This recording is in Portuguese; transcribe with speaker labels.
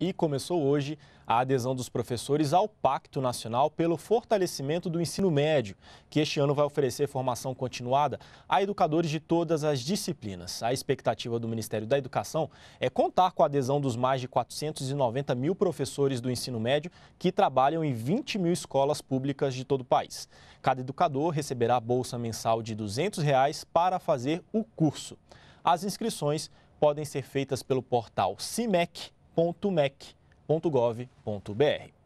Speaker 1: e começou hoje a adesão dos professores ao Pacto Nacional pelo Fortalecimento do Ensino Médio, que este ano vai oferecer formação continuada a educadores de todas as disciplinas. A expectativa do Ministério da Educação é contar com a adesão dos mais de 490 mil professores do ensino médio que trabalham em 20 mil escolas públicas de todo o país. Cada educador receberá bolsa mensal de R$ 200 reais para fazer o curso. As inscrições podem ser feitas pelo portal CIMEC www.mec.gov.br.